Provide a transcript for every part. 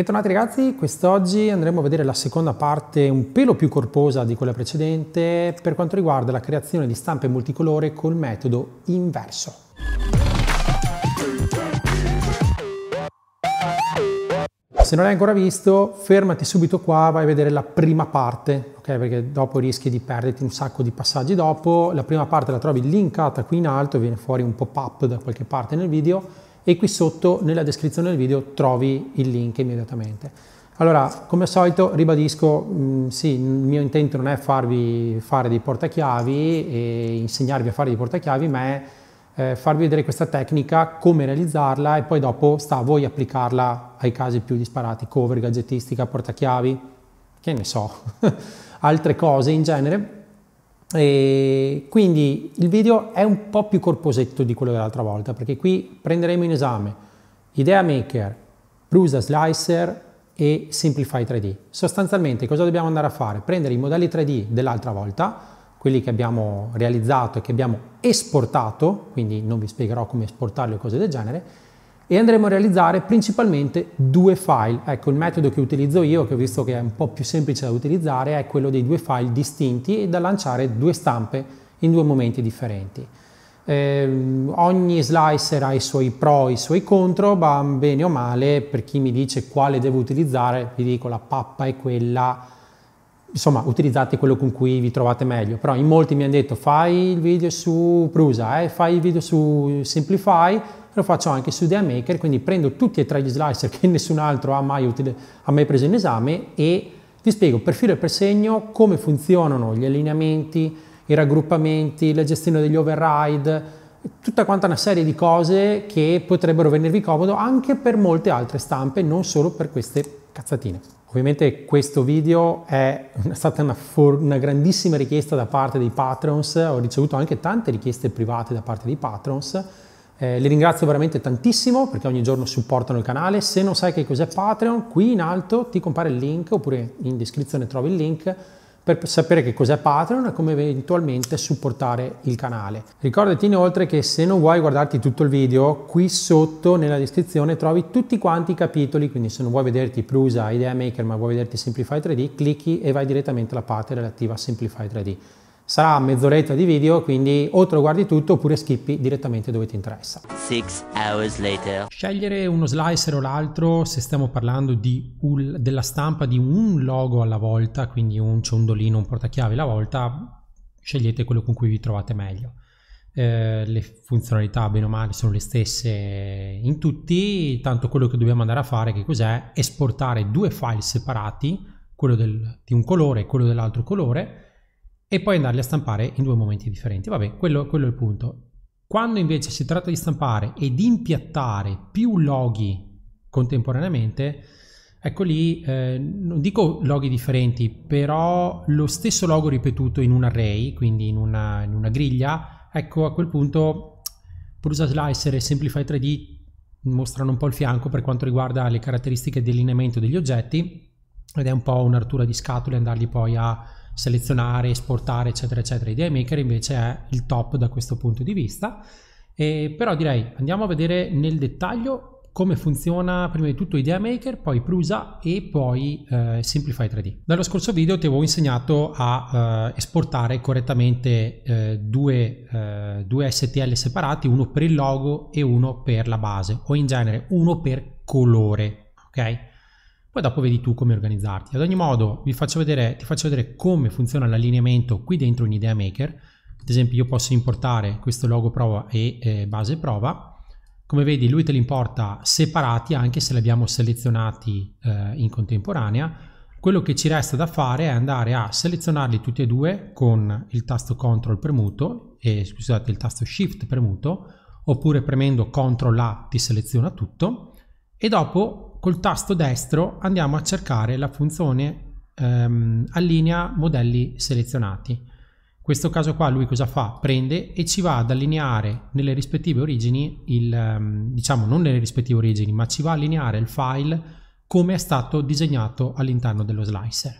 Bentornati ragazzi, quest'oggi andremo a vedere la seconda parte un pelo più corposa di quella precedente per quanto riguarda la creazione di stampe multicolore col metodo inverso. Se non l'hai ancora visto, fermati subito qua, vai a vedere la prima parte, ok? Perché dopo rischi di perderti un sacco di passaggi dopo. La prima parte la trovi linkata qui in alto, viene fuori un pop-up da qualche parte nel video e qui sotto nella descrizione del video trovi il link immediatamente. Allora, come al solito ribadisco, mh, mm, sì, il mio intento non è farvi fare dei portachiavi e insegnarvi a fare dei portachiavi, ma è eh, farvi vedere questa tecnica, come realizzarla e poi dopo sta a voi applicarla ai casi più disparati, cover, gadgettistica, portachiavi, che ne so, altre cose in genere e quindi il video è un po' più corposetto di quello dell'altra volta perché qui prenderemo in esame Idea Maker, Brusa Slicer e Simplify 3D. Sostanzialmente cosa dobbiamo andare a fare? Prendere i modelli 3D dell'altra volta, quelli che abbiamo realizzato e che abbiamo esportato, quindi non vi spiegherò come esportarli o cose del genere, e andremo a realizzare principalmente due file. Ecco, il metodo che utilizzo io, che ho visto che è un po' più semplice da utilizzare, è quello dei due file distinti e da lanciare due stampe in due momenti differenti. Eh, ogni slicer ha i suoi pro e i suoi contro, va bene o male, per chi mi dice quale devo utilizzare, vi dico la pappa è quella, insomma utilizzate quello con cui vi trovate meglio, però in molti mi hanno detto fai il video su Prusa, eh, fai il video su Simplify, lo faccio anche su Maker, quindi prendo tutti e tre gli slicer che nessun altro ha mai, utile, ha mai preso in esame e vi spiego per filo e per segno come funzionano gli allineamenti, i raggruppamenti, la gestione degli override, tutta quanta una serie di cose che potrebbero venirvi comodo anche per molte altre stampe, non solo per queste cazzatine. Ovviamente questo video è stata una, una grandissima richiesta da parte dei patrons, ho ricevuto anche tante richieste private da parte dei patrons, eh, li ringrazio veramente tantissimo perché ogni giorno supportano il canale. Se non sai che cos'è Patreon, qui in alto ti compare il link oppure in descrizione trovi il link per sapere che cos'è Patreon e come eventualmente supportare il canale. Ricordati inoltre che se non vuoi guardarti tutto il video, qui sotto nella descrizione trovi tutti quanti i capitoli, quindi se non vuoi vederti Prusa, Idea Maker, ma vuoi vederti Simplify 3D, clicchi e vai direttamente alla parte relativa a Simplify 3D sarà mezz'oretta di video, quindi o te lo guardi tutto oppure skippi direttamente dove ti interessa. Scegliere uno slicer o l'altro se stiamo parlando un, della stampa di un logo alla volta, quindi un ciondolino, un portachiavi alla volta, scegliete quello con cui vi trovate meglio. Eh, le funzionalità bene o male sono le stesse in tutti, tanto quello che dobbiamo andare a fare che cos'è? Esportare due file separati, quello del, di un colore e quello dell'altro colore, e poi andarli a stampare in due momenti differenti. Vabbè, quello, quello è il punto. Quando invece si tratta di stampare ed impiattare più loghi contemporaneamente, ecco lì, eh, non dico loghi differenti, però lo stesso logo ripetuto in un array, quindi in una, in una griglia, ecco a quel punto Prusa Slicer e Simplify 3D mostrano un po' il fianco per quanto riguarda le caratteristiche di allineamento degli oggetti ed è un po' un'artura di scatole andarli poi a selezionare, esportare, eccetera, eccetera. Idea Maker invece è il top da questo punto di vista. E però direi andiamo a vedere nel dettaglio come funziona prima di tutto Idea Maker, poi Prusa e poi eh, Simplify 3D. Dallo scorso video ti avevo insegnato a eh, esportare correttamente eh, due, eh, due STL separati, uno per il logo e uno per la base, o in genere uno per colore, ok? Poi dopo vedi tu come organizzarti. Ad ogni modo vi faccio vedere, ti faccio vedere come funziona l'allineamento qui dentro in Idea Maker. Ad esempio io posso importare questo logo prova e eh, base prova. Come vedi lui te li importa separati anche se li abbiamo selezionati eh, in contemporanea. Quello che ci resta da fare è andare a selezionarli tutti e due con il tasto CTRL premuto, e, scusate il tasto SHIFT premuto, oppure premendo CTRL A ti seleziona tutto e dopo col tasto destro andiamo a cercare la funzione ehm, allinea modelli selezionati. In questo caso qua lui cosa fa? Prende e ci va ad allineare nelle rispettive origini, il, ehm, diciamo non nelle rispettive origini, ma ci va a allineare il file come è stato disegnato all'interno dello slicer.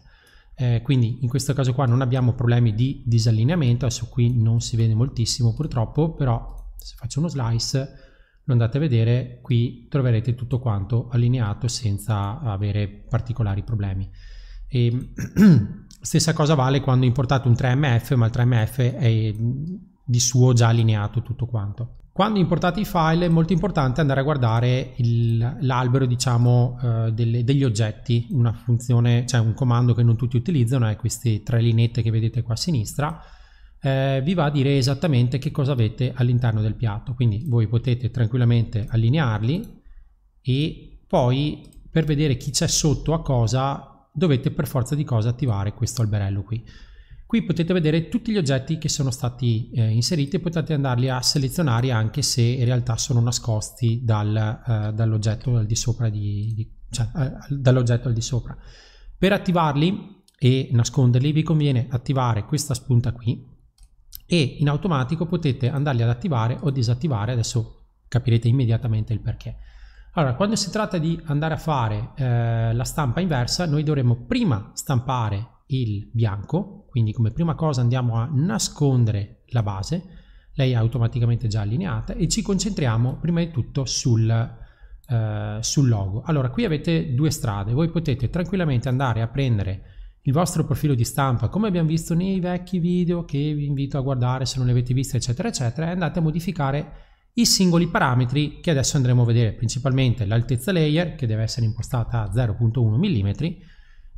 Eh, quindi in questo caso qua non abbiamo problemi di disallineamento, adesso qui non si vede moltissimo purtroppo, però se faccio uno slice lo andate a vedere, qui troverete tutto quanto allineato senza avere particolari problemi. E stessa cosa vale quando importate un 3MF, ma il 3MF è mm, di suo già allineato tutto quanto. Quando importate i file è molto importante andare a guardare l'albero diciamo, eh, delle, degli oggetti, una funzione, cioè un comando che non tutti utilizzano, è queste tre lineette che vedete qua a sinistra, eh, vi va a dire esattamente che cosa avete all'interno del piatto. Quindi voi potete tranquillamente allinearli e poi per vedere chi c'è sotto a cosa dovete per forza di cosa attivare questo alberello qui. Qui potete vedere tutti gli oggetti che sono stati eh, inseriti e potete andarli a selezionare anche se in realtà sono nascosti dal, eh, dall'oggetto al di sopra di, di cioè, eh, dall'oggetto al di sopra. Per attivarli e nasconderli vi conviene attivare questa spunta qui e in automatico potete andarli ad attivare o disattivare, adesso capirete immediatamente il perché. Allora, quando si tratta di andare a fare eh, la stampa inversa, noi dovremmo prima stampare il bianco, quindi come prima cosa andiamo a nascondere la base, lei è automaticamente già allineata, e ci concentriamo prima di tutto sul, eh, sul logo. Allora, qui avete due strade, voi potete tranquillamente andare a prendere il vostro profilo di stampa, come abbiamo visto nei vecchi video che vi invito a guardare se non li avete visti, eccetera, eccetera, e andate a modificare i singoli parametri che adesso andremo a vedere, principalmente l'altezza layer che deve essere impostata a 0.1 mm,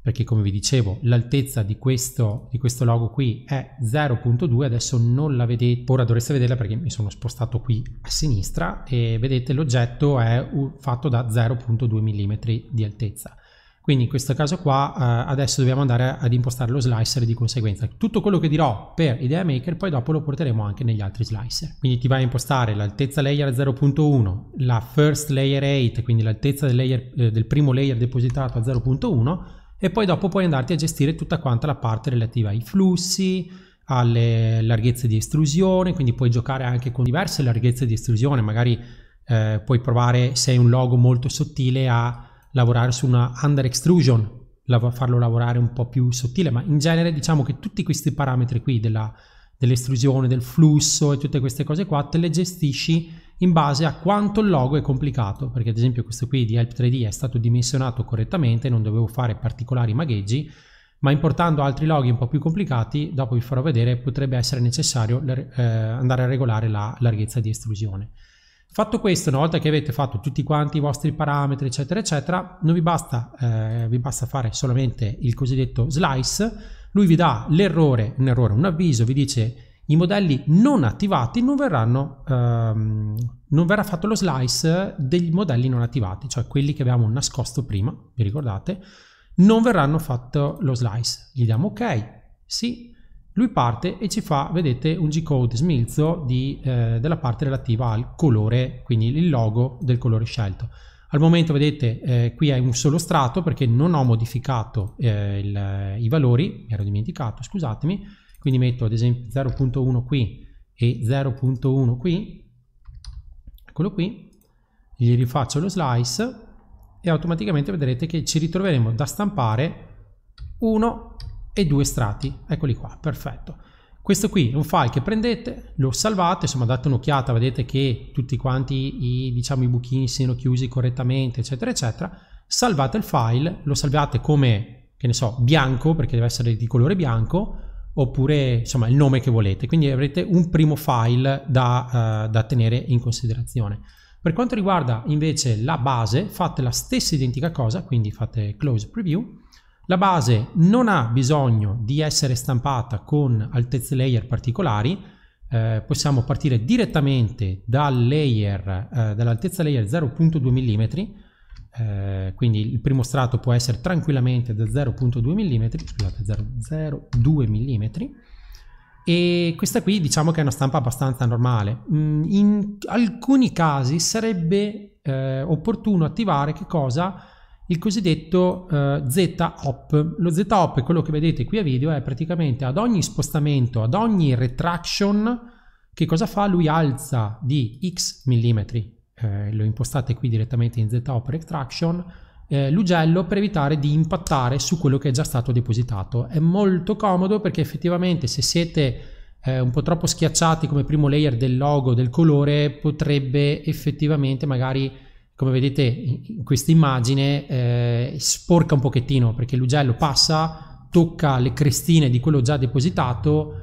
perché come vi dicevo l'altezza di questo, di questo logo qui è 0.2, adesso non la vedete, ora dovreste vederla perché mi sono spostato qui a sinistra e vedete l'oggetto è fatto da 0.2 mm di altezza. Quindi in questo caso qua eh, adesso dobbiamo andare ad impostare lo slicer di conseguenza. Tutto quello che dirò per Idea Maker poi dopo lo porteremo anche negli altri slicer. Quindi ti vai a impostare l'altezza layer 0.1, la first layer 8, quindi l'altezza del, layer, eh, del primo layer depositato a 0.1 e poi dopo puoi andarti a gestire tutta quanta la parte relativa ai flussi, alle larghezze di estrusione, quindi puoi giocare anche con diverse larghezze di estrusione, magari eh, puoi provare se hai un logo molto sottile a lavorare su una under extrusion, lav- farlo lavorare un po' più sottile, ma in genere diciamo che tutti questi parametri qui della, dell'estrusione, del flusso e tutte queste cose qua te le gestisci in base a quanto il logo è complicato, perché ad esempio questo qui di Help 3D è stato dimensionato correttamente, non dovevo fare particolari magheggi, ma importando altri loghi un po' più complicati, dopo vi farò vedere, potrebbe essere necessario eh, andare a regolare la larghezza di estrusione. Fatto questo, una volta che avete fatto tutti quanti i vostri parametri, eccetera, eccetera, non vi basta, eh, vi basta fare solamente il cosiddetto slice, lui vi dà l'errore, un errore, un avviso, vi dice i modelli non attivati non verranno, ehm, non verrà fatto lo slice dei modelli non attivati, cioè quelli che abbiamo nascosto prima, vi ricordate, non verranno fatto lo slice. Gli diamo ok, sì, lui parte e ci fa, vedete, un G-code smilzo di, eh, della parte relativa al colore, quindi il logo del colore scelto. Al momento vedete eh, qui è un solo strato perché non ho modificato eh, il, i valori, mi ero dimenticato, scusatemi, quindi metto ad esempio 0.1 qui e 0.1 qui, eccolo qui, gli rifaccio lo slice e automaticamente vedrete che ci ritroveremo da stampare 1 e due strati, eccoli qua, perfetto. Questo qui è un file che prendete, lo salvate, insomma date un'occhiata, vedete che tutti quanti i, diciamo, i buchini siano chiusi correttamente, eccetera, eccetera. Salvate il file, lo salvate come, che ne so, bianco, perché deve essere di colore bianco, oppure insomma il nome che volete. Quindi avrete un primo file da, uh, da tenere in considerazione. Per quanto riguarda invece la base, fate la stessa identica cosa, quindi fate close preview la base non ha bisogno di essere stampata con altezze layer particolari, eh, possiamo partire direttamente dal layer, eh, dall'altezza layer 0.2 mm, eh, quindi il primo strato può essere tranquillamente da 0.2 mm, scusate 0.2 mm, e questa qui diciamo che è una stampa abbastanza normale. Mm, in alcuni casi sarebbe eh, opportuno attivare che cosa? il cosiddetto eh, Z-hop. Lo Z-hop è quello che vedete qui a video, è praticamente ad ogni spostamento, ad ogni retraction, che cosa fa? Lui alza di x millimetri, eh, lo impostate qui direttamente in Z-hop retraction, eh, l'ugello per evitare di impattare su quello che è già stato depositato. È molto comodo perché effettivamente se siete eh, un po' troppo schiacciati come primo layer del logo, del colore, potrebbe effettivamente magari come vedete in questa immagine eh, sporca un pochettino perché l'ugello passa, tocca le crestine di quello già depositato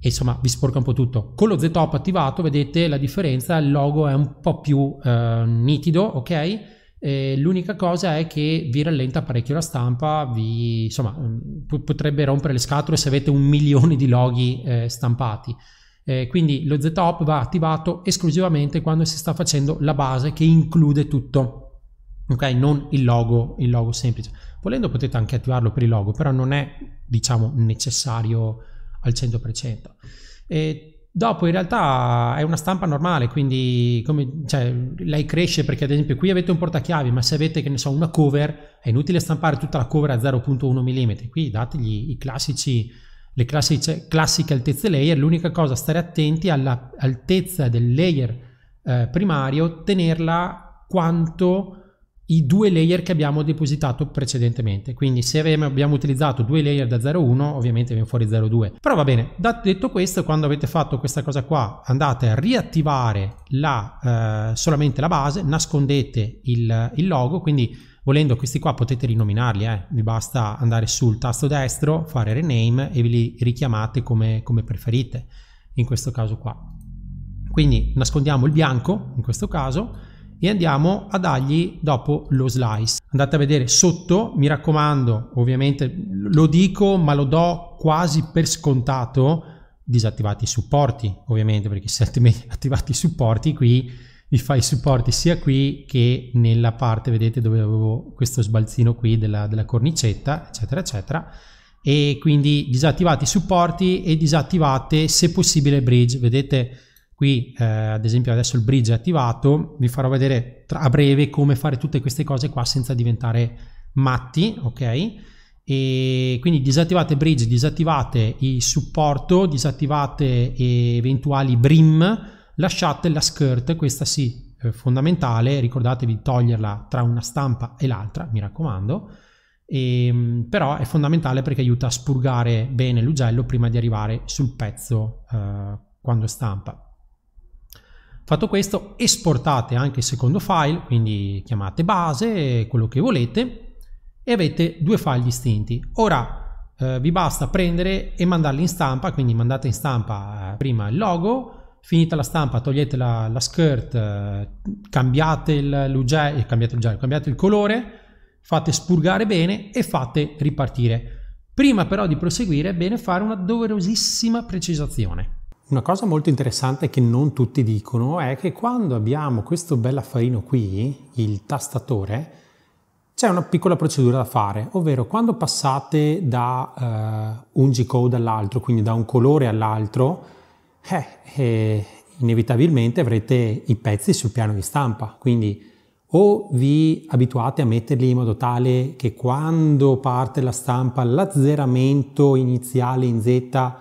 e insomma vi sporca un po' tutto. Con lo z attivato vedete la differenza, il logo è un po' più eh, nitido, ok? Eh, l'unica cosa è che vi rallenta parecchio la stampa, vi, insomma mm, potrebbe rompere le scatole se avete un milione di loghi eh, stampati. Eh, quindi lo ZOP va attivato esclusivamente quando si sta facendo la base che include tutto. Ok, non il logo, il logo semplice. Volendo potete anche attivarlo per il logo, però non è, diciamo, necessario al 100%. E Dopo in realtà è una stampa normale, quindi come, cioè, lei cresce perché ad esempio qui avete un portachiavi, ma se avete che ne so una cover è inutile stampare tutta la cover a 0.1 mm, qui dategli i classici le classiche, classiche altezze layer, l'unica cosa è stare attenti all'altezza del layer eh, primario, tenerla quanto i due layer che abbiamo depositato precedentemente. Quindi se abbiamo utilizzato due layer da 0,1, ovviamente viene fuori 0,2. Però va bene, detto questo, quando avete fatto questa cosa qua, andate a riattivare la, eh, solamente la base, nascondete il, il logo, quindi Volendo questi qua potete rinominarli, eh. vi basta andare sul tasto destro, fare rename e vi li richiamate come, come preferite, in questo caso qua. Quindi nascondiamo il bianco, in questo caso, e andiamo a dargli dopo lo slice. Andate a vedere sotto, mi raccomando, ovviamente lo dico ma lo do quasi per scontato, disattivate i supporti ovviamente perché se attivate i supporti qui vi fa i supporti sia qui che nella parte, vedete dove avevo questo sbalzino qui della, della cornicetta, eccetera, eccetera. E quindi disattivate i supporti e disattivate se possibile bridge. Vedete qui eh, ad esempio adesso il bridge è attivato, vi farò vedere tra, a breve come fare tutte queste cose qua senza diventare matti, ok? E quindi disattivate bridge, disattivate il supporto, disattivate eh, eventuali brim, Lasciate la skirt, questa sì, eh, fondamentale, ricordatevi di toglierla tra una stampa e l'altra, mi raccomando, e, ehm, però è fondamentale perché aiuta a spurgare bene l'ugello prima di arrivare sul pezzo eh, quando stampa. Fatto questo, esportate anche il secondo file, quindi chiamate base, quello che volete, e avete due file distinti. Ora eh, vi basta prendere e mandarli in stampa, quindi mandate in stampa eh, prima il logo, finita la stampa togliete la, la skirt, eh, cambiate il, eh, cambiate, l'ugello, cambiate il colore, fate spurgare bene e fate ripartire. Prima però di proseguire è bene fare una doverosissima precisazione. Una cosa molto interessante che non tutti dicono è che quando abbiamo questo bell'affarino qui, il tastatore, c'è una piccola procedura da fare, ovvero quando passate da eh, un G-code all'altro, quindi da un colore all'altro, eh, eh, inevitabilmente avrete i pezzi sul piano di stampa, quindi o vi abituate a metterli in modo tale che quando parte la stampa l'azzeramento iniziale in Z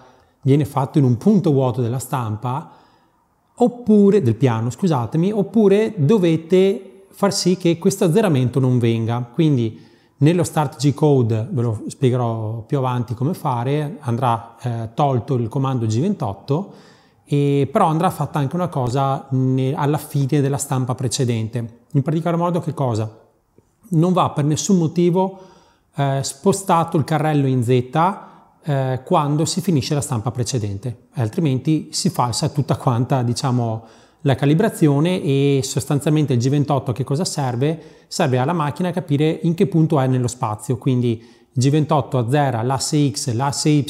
viene fatto in un punto vuoto della stampa, oppure del piano, scusatemi, oppure dovete far sì che questo azzeramento non venga. Quindi nello start G-code, ve lo spiegherò più avanti come fare, andrà eh, tolto il comando G28 e però andrà fatta anche una cosa alla fine della stampa precedente. In particolar modo che cosa? Non va per nessun motivo eh, spostato il carrello in Z eh, quando si finisce la stampa precedente, altrimenti si falsa tutta quanta, diciamo, la calibrazione e sostanzialmente il G28 che cosa serve? Serve alla macchina a capire in che punto è nello spazio, quindi G28 azzera l'asse X, l'asse Y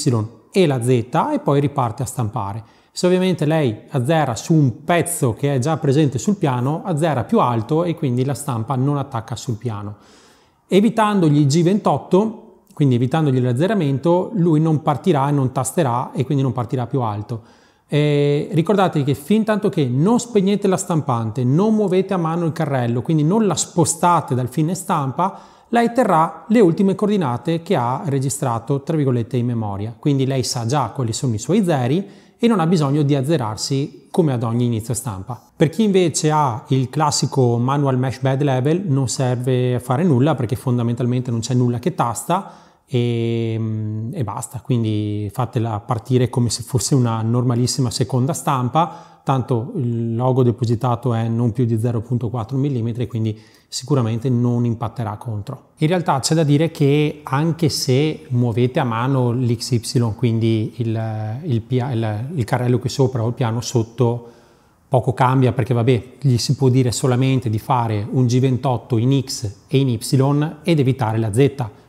e la Z e poi riparte a stampare. Se ovviamente lei azzera su un pezzo che è già presente sul piano, azzera più alto e quindi la stampa non attacca sul piano. Evitandogli gli G28, quindi evitandogli l'azzeramento, lui non partirà e non tasterà e quindi non partirà più alto. E ricordatevi che fin tanto che non spegnete la stampante, non muovete a mano il carrello, quindi non la spostate dal fine stampa, lei terrà le ultime coordinate che ha registrato, tra virgolette, in memoria. Quindi lei sa già quali sono i suoi zeri e non ha bisogno di azzerarsi come ad ogni inizio stampa. Per chi invece ha il classico manual mesh bed level non serve fare nulla perché fondamentalmente non c'è nulla che tasta e, mm, e basta, quindi fatela partire come se fosse una normalissima seconda stampa tanto il logo depositato è non più di 0.4 mm, quindi sicuramente non impatterà contro. In realtà c'è da dire che anche se muovete a mano l'XY, quindi il, il, il, il carrello qui sopra o il piano sotto, poco cambia perché vabbè gli si può dire solamente di fare un G28 in X e in Y ed evitare la Z,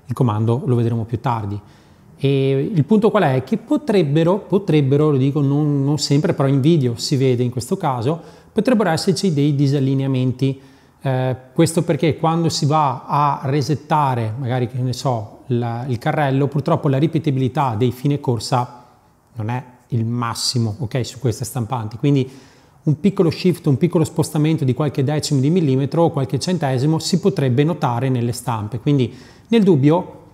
il comando lo vedremo più tardi. E il punto qual è? Che potrebbero, potrebbero lo dico non, non, sempre, però in video si vede in questo caso, potrebbero esserci dei disallineamenti. Eh, questo perché quando si va a resettare, magari che ne so, la, il carrello, purtroppo la ripetibilità dei fine corsa non è il massimo, ok, su queste stampanti. Quindi un piccolo shift, un piccolo spostamento di qualche decimo di millimetro o qualche centesimo si potrebbe notare nelle stampe. Quindi nel dubbio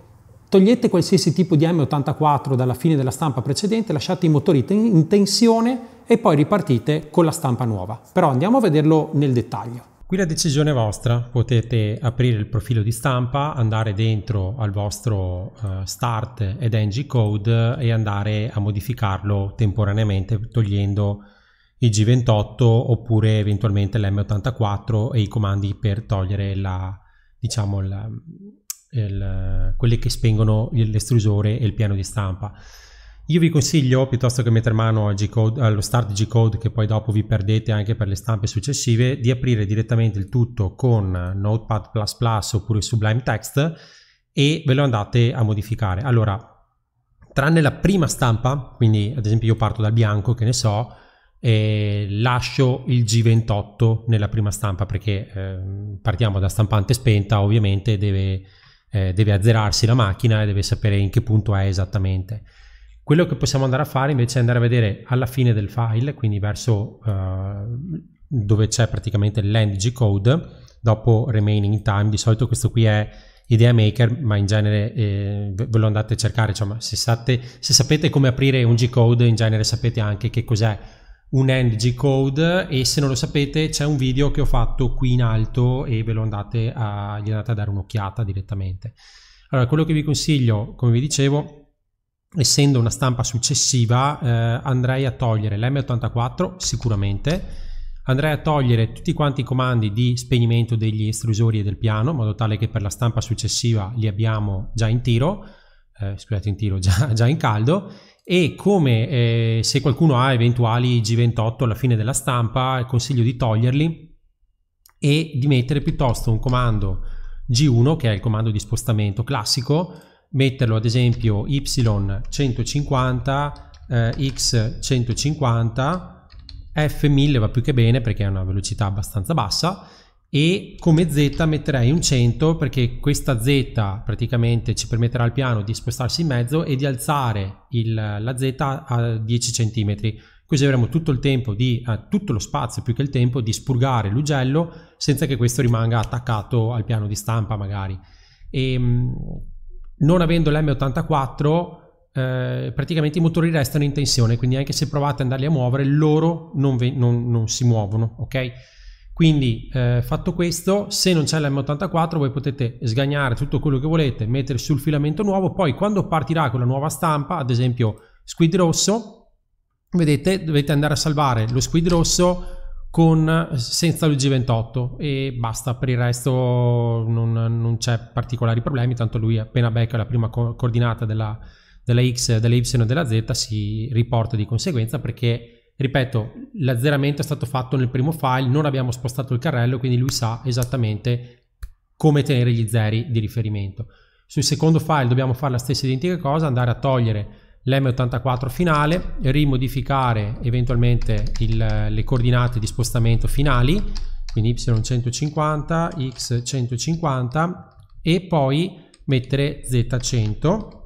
Togliete qualsiasi tipo di M84 dalla fine della stampa precedente, lasciate i motori in tensione e poi ripartite con la stampa nuova. Però andiamo a vederlo nel dettaglio. Qui la decisione è vostra, potete aprire il profilo di stampa, andare dentro al vostro eh, start ed ng code e andare a modificarlo temporaneamente togliendo il G28 oppure eventualmente l'M84 e i comandi per togliere la, diciamo, la, il, quelli che spengono l'estrusore e il piano di stampa. Io vi consiglio, piuttosto che mettere mano allo start G-Code che poi dopo vi perdete anche per le stampe successive, di aprire direttamente il tutto con Notepad++ oppure Sublime Text e ve lo andate a modificare. Allora, tranne la prima stampa, quindi ad esempio io parto dal bianco, che ne so, e lascio il G28 nella prima stampa perché eh, partiamo da stampante spenta, ovviamente deve eh, deve azzerarsi la macchina e deve sapere in che punto è esattamente. Quello che possiamo andare a fare invece è andare a vedere alla fine del file, quindi verso eh, dove c'è praticamente l'end G-code, dopo remaining time, di solito questo qui è idea maker, ma in genere eh, ve lo andate a cercare, cioè, se, state, se sapete come aprire un G-code in genere sapete anche che cos'è un NG code e se non lo sapete c'è un video che ho fatto qui in alto e ve lo andate a, gli andate a dare un'occhiata direttamente. Allora, quello che vi consiglio, come vi dicevo, essendo una stampa successiva, eh, andrei a togliere l'M84 sicuramente, andrei a togliere tutti quanti i comandi di spegnimento degli estrusori e del piano, in modo tale che per la stampa successiva li abbiamo già in tiro, eh, scusate in tiro, già, già in caldo, e come eh, se qualcuno ha eventuali G28 alla fine della stampa consiglio di toglierli e di mettere piuttosto un comando G1 che è il comando di spostamento classico metterlo ad esempio Y150 eh, X150 F1000 va più che bene perché è una velocità abbastanza bassa e come z metterei un 100 perché questa z praticamente ci permetterà al piano di spostarsi in mezzo e di alzare il, la z a 10 cm così avremo tutto il tempo di eh, tutto lo spazio più che il tempo di spurgare l'ugello senza che questo rimanga attaccato al piano di stampa magari e, ehm, non avendo l'M84 eh, praticamente i motori restano in tensione quindi anche se provate ad andarli a muovere loro non, non, non si muovono ok quindi eh, fatto questo, se non c'è l'M84 voi potete sgagnare tutto quello che volete, mettere sul filamento nuovo, poi quando partirà con la nuova stampa, ad esempio squid rosso, vedete dovete andare a salvare lo squid rosso con, eh, senza il G28 e basta, per il resto non, non c'è particolari problemi, tanto lui appena becca la prima co coordinata della, della X, della Y o della Z si riporta di conseguenza perché ripeto, l'azzeramento è stato fatto nel primo file, non abbiamo spostato il carrello, quindi lui sa esattamente come tenere gli zeri di riferimento. Sul secondo file dobbiamo fare la stessa identica cosa, andare a togliere l'M84 finale, rimodificare eventualmente il, le coordinate di spostamento finali, quindi Y150, X150 e poi mettere Z100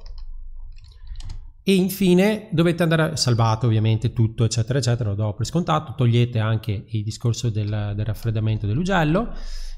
e infine dovete andare, salvate ovviamente tutto eccetera eccetera, lo do per scontato, togliete anche il discorso del, del raffreddamento dell'ugello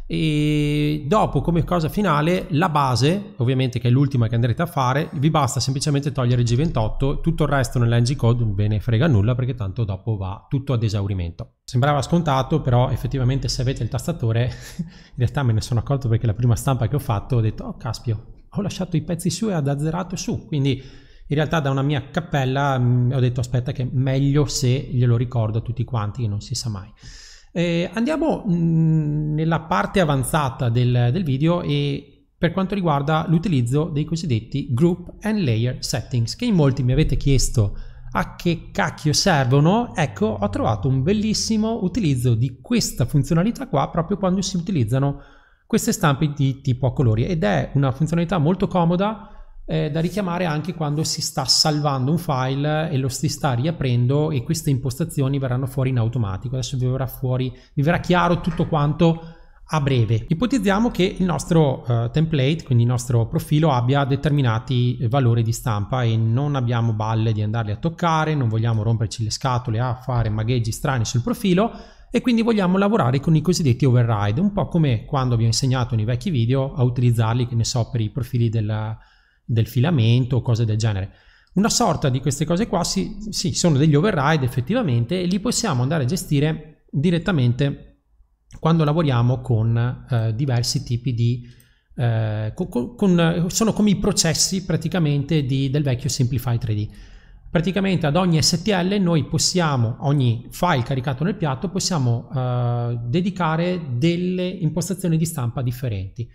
e dopo come cosa finale la base ovviamente che è l'ultima che andrete a fare vi basta semplicemente togliere il G28 tutto il resto nell'ng code non ve ne frega nulla perché tanto dopo va tutto ad esaurimento sembrava scontato però effettivamente se avete il tastatore in realtà me ne sono accorto perché la prima stampa che ho fatto ho detto oh caspio ho lasciato i pezzi su e ad azzerato su quindi in realtà da una mia cappella mh, mm, ho detto aspetta che è meglio se glielo ricordo a tutti quanti, non si sa mai. Eh, andiamo mh, mm, nella parte avanzata del, del video e per quanto riguarda l'utilizzo dei cosiddetti group and layer settings che in molti mi avete chiesto a che cacchio servono ecco ho trovato un bellissimo utilizzo di questa funzionalità qua proprio quando si utilizzano queste stampe di tipo a colori ed è una funzionalità molto comoda eh, da richiamare anche quando si sta salvando un file e lo si sta riaprendo e queste impostazioni verranno fuori in automatico. Adesso vi verrà, fuori, vi verrà chiaro tutto quanto a breve. Ipotizziamo che il nostro uh, template, quindi il nostro profilo, abbia determinati valori di stampa e non abbiamo balle di andarli a toccare, non vogliamo romperci le scatole a fare magheggi strani sul profilo e quindi vogliamo lavorare con i cosiddetti override, un po' come quando vi ho insegnato nei vecchi video a utilizzarli, che ne so, per i profili del del filamento o cose del genere. Una sorta di queste cose qua, sì, sì, sono degli override effettivamente e li possiamo andare a gestire direttamente quando lavoriamo con eh, diversi tipi di... Eh, con, con, sono come i processi praticamente di, del vecchio Simplify 3D. Praticamente ad ogni STL noi possiamo, ogni file caricato nel piatto, possiamo eh, dedicare delle impostazioni di stampa differenti.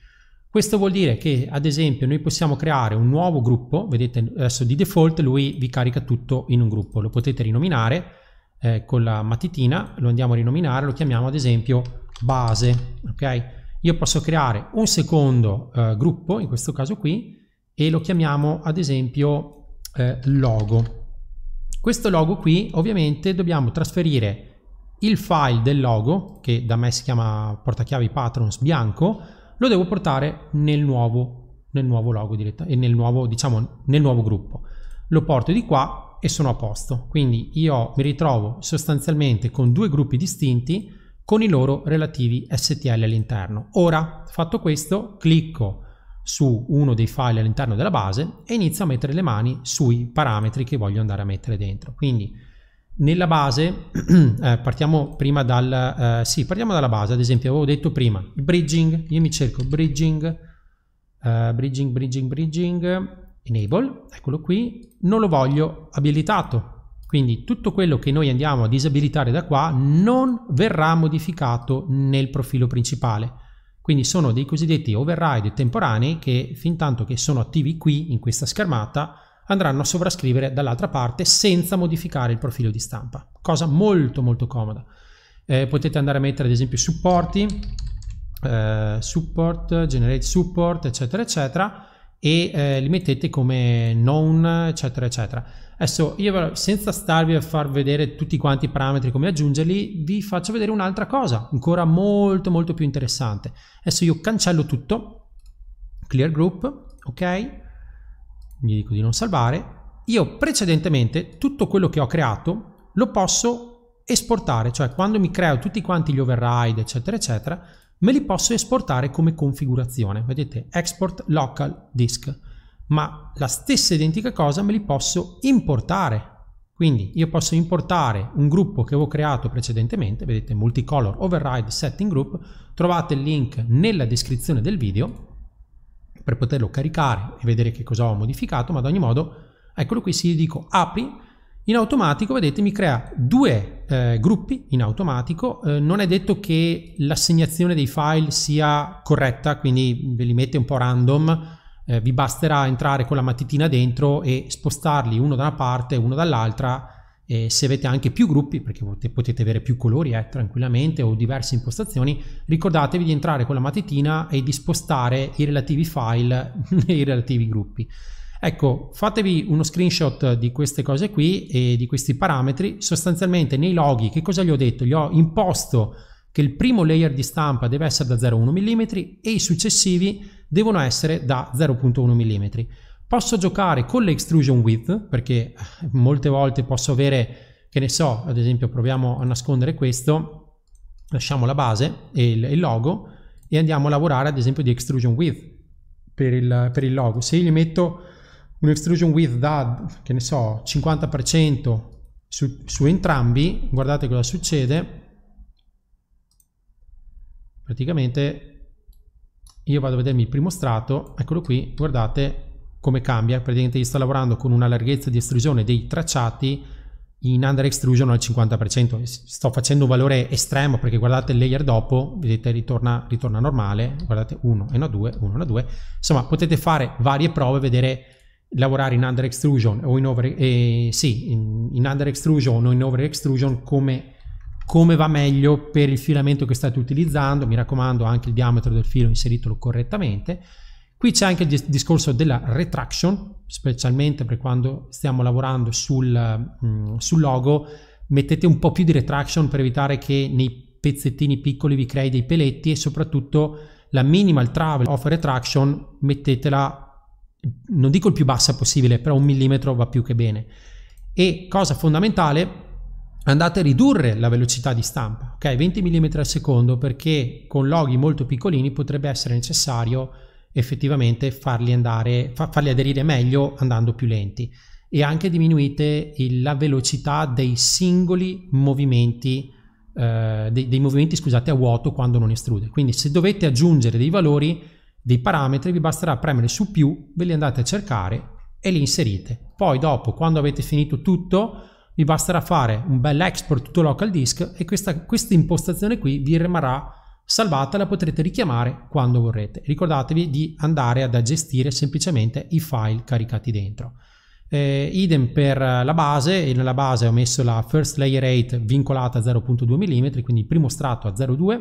Questo vuol dire che, ad esempio, noi possiamo creare un nuovo gruppo, vedete adesso di default lui vi carica tutto in un gruppo, lo potete rinominare eh, con la matitina, lo andiamo a rinominare, lo chiamiamo ad esempio base, ok? Io posso creare un secondo eh, gruppo, in questo caso qui, e lo chiamiamo ad esempio eh, logo. Questo logo qui ovviamente dobbiamo trasferire il file del logo, che da me si chiama portachiavi patrons bianco, lo devo portare nel nuovo, nel nuovo logo diretto e nel nuovo, diciamo, nel nuovo gruppo. Lo porto di qua e sono a posto. Quindi io mi ritrovo sostanzialmente con due gruppi distinti con i loro relativi STL all'interno. Ora, fatto questo, clicco su uno dei file all'interno della base e inizio a mettere le mani sui parametri che voglio andare a mettere dentro. Quindi nella base, eh, partiamo prima dal, eh, sì, partiamo dalla base, ad esempio avevo detto prima, bridging, io mi cerco bridging, eh, bridging, bridging, bridging, enable, eccolo qui, non lo voglio abilitato, quindi tutto quello che noi andiamo a disabilitare da qua non verrà modificato nel profilo principale. Quindi sono dei cosiddetti override temporanei che fin tanto che sono attivi qui in questa schermata andranno a sovrascrivere dall'altra parte senza modificare il profilo di stampa, cosa molto molto comoda. Eh, potete andare a mettere ad esempio supporti, eh, support, generate support, eccetera, eccetera, e eh, li mettete come known, eccetera, eccetera. Adesso io senza starvi a far vedere tutti quanti i parametri, come aggiungerli, vi faccio vedere un'altra cosa, ancora molto molto più interessante. Adesso io cancello tutto, clear group, ok? gli dico di non salvare, io precedentemente tutto quello che ho creato lo posso esportare, cioè quando mi creo tutti quanti gli override, eccetera, eccetera, me li posso esportare come configurazione. Vedete, export local disk. Ma la stessa identica cosa me li posso importare. Quindi io posso importare un gruppo che avevo creato precedentemente, vedete multicolor override setting group, trovate il link nella descrizione del video per poterlo caricare e vedere che cosa ho modificato, ma ad ogni modo, eccolo qui, se io dico apri, in automatico, vedete, mi crea due eh, gruppi in automatico, eh, non è detto che l'assegnazione dei file sia corretta, quindi ve li mette un po' random, eh, vi basterà entrare con la matitina dentro e spostarli uno da una parte e uno dall'altra e se avete anche più gruppi, perché potete avere più colori eh, tranquillamente o diverse impostazioni, ricordatevi di entrare con la matitina e di spostare i relativi file nei relativi gruppi. Ecco, fatevi uno screenshot di queste cose qui e di questi parametri. Sostanzialmente nei loghi, che cosa gli ho detto? Gli ho imposto che il primo layer di stampa deve essere da 0,1 mm e i successivi devono essere da 0,1 mm. Posso giocare con le extrusion width perché eh, molte volte posso avere, che ne so, ad esempio proviamo a nascondere questo, lasciamo la base e il, il logo e andiamo a lavorare ad esempio di extrusion width per il, per il logo. Se gli metto un extrusion width da, che ne so, 50% su, su entrambi, guardate cosa succede, praticamente io vado a vedermi il primo strato, eccolo qui, guardate come cambia, praticamente io sto lavorando con una larghezza di estrusione dei tracciati in under extrusion al 50%, sto facendo un valore estremo perché guardate il layer dopo, vedete ritorna, ritorna normale, guardate 1 e no 2, 1 e 2, insomma potete fare varie prove, vedere lavorare in under extrusion o in over, eh, sì, in, in under extrusion o in over extrusion come come va meglio per il filamento che state utilizzando, mi raccomando anche il diametro del filo inseritelo correttamente Qui c'è anche il discorso della retraction, specialmente per quando stiamo lavorando sul, mm, sul logo, mettete un po' più di retraction per evitare che nei pezzettini piccoli vi crei dei peletti e soprattutto la minimal travel of retraction mettetela non dico il più bassa possibile però un millimetro va più che bene e cosa fondamentale andate a ridurre la velocità di stampa ok 20 mm al secondo perché con loghi molto piccolini potrebbe essere necessario effettivamente farli, andare, fa, farli aderire meglio andando più lenti e anche diminuite il, la velocità dei singoli movimenti eh, dei, dei, movimenti scusate a vuoto quando non estrude quindi se dovete aggiungere dei valori dei parametri vi basterà premere su più ve li andate a cercare e li inserite poi dopo quando avete finito tutto vi basterà fare un bel export tutto local disk e questa, questa impostazione qui vi rimarrà salvata la potrete richiamare quando vorrete. Ricordatevi di andare ad gestire semplicemente i file caricati dentro. Eh, idem per la base, e nella base ho messo la first layer 8 vincolata a 0.2 mm, quindi il primo strato a 0.2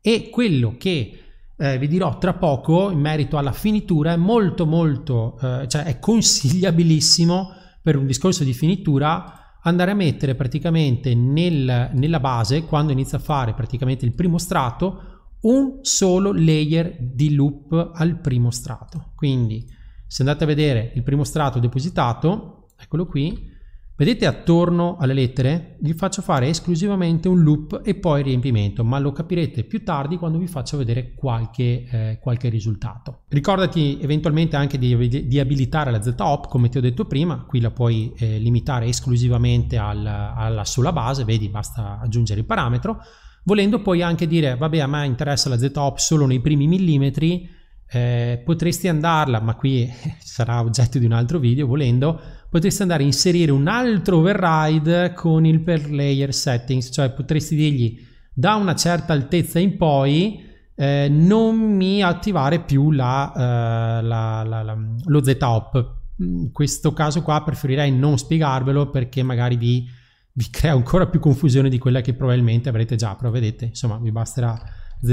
e quello che eh, vi dirò tra poco in merito alla finitura è molto molto, eh, cioè è consigliabilissimo per un discorso di finitura andare a mettere praticamente nel, nella base, quando inizia a fare praticamente il primo strato, un solo layer di loop al primo strato. Quindi se andate a vedere il primo strato depositato, eccolo qui, Vedete attorno alle lettere? Vi faccio fare esclusivamente un loop e poi riempimento, ma lo capirete più tardi quando vi faccio vedere qualche, eh, qualche risultato. Ricordati eventualmente anche di, di abilitare la Z-op, come ti ho detto prima, qui la puoi eh, limitare esclusivamente al, alla sola base, vedi basta aggiungere il parametro, Volendo poi anche dire, vabbè, a me interessa la Z-op solo nei primi millimetri, eh, potresti andarla, ma qui sarà oggetto di un altro video, volendo, potresti andare a inserire un altro override con il per layer settings, cioè potresti dirgli da una certa altezza in poi eh, non mi attivare più la, eh, la, la, lo z-op. In mm, questo caso qua preferirei non spiegarvelo perché magari vi, vi crea ancora più confusione di quella che probabilmente avrete già, però vedete, insomma, vi basterà z